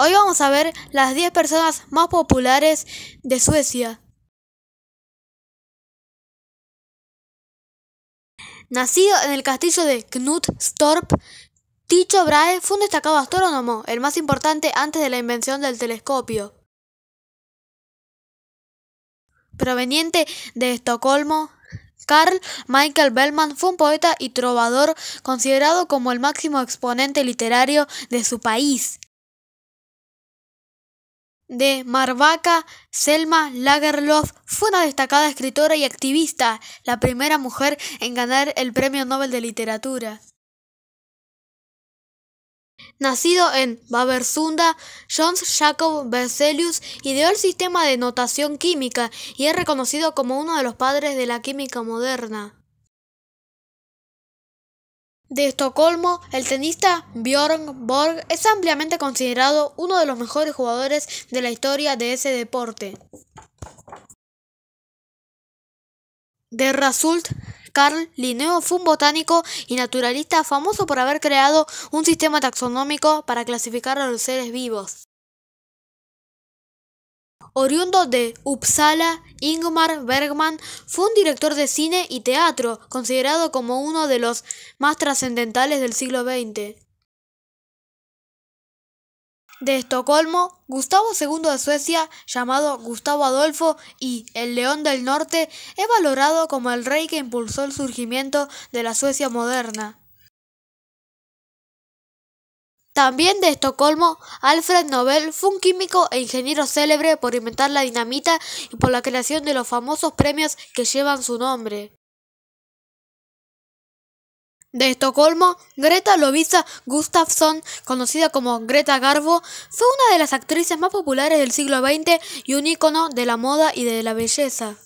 Hoy vamos a ver las 10 personas más populares de Suecia. Nacido en el castillo de Knutstorp, Ticho Brahe fue un destacado astrónomo, el más importante antes de la invención del telescopio. Proveniente de Estocolmo, Carl Michael Bellman fue un poeta y trovador considerado como el máximo exponente literario de su país de Marvaca, Selma Lagerlöf fue una destacada escritora y activista, la primera mujer en ganar el Premio Nobel de Literatura. Nacido en Babersunda, John Jacob Berzelius ideó el sistema de notación química y es reconocido como uno de los padres de la química moderna de Estocolmo, el tenista Björn Borg es ampliamente considerado uno de los mejores jugadores de la historia de ese deporte. De Rasult, Carl Linneo fue un botánico y naturalista famoso por haber creado un sistema taxonómico para clasificar a los seres vivos. Oriundo de Uppsala, Ingmar Bergman fue un director de cine y teatro considerado como uno de los más trascendentales del siglo XX. De Estocolmo, Gustavo II de Suecia, llamado Gustavo Adolfo y el León del Norte, es valorado como el rey que impulsó el surgimiento de la Suecia moderna. También de Estocolmo, Alfred Nobel fue un químico e ingeniero célebre por inventar la dinamita y por la creación de los famosos premios que llevan su nombre. De Estocolmo, Greta Lovisa Gustafsson, conocida como Greta Garbo, fue una de las actrices más populares del siglo XX y un ícono de la moda y de la belleza.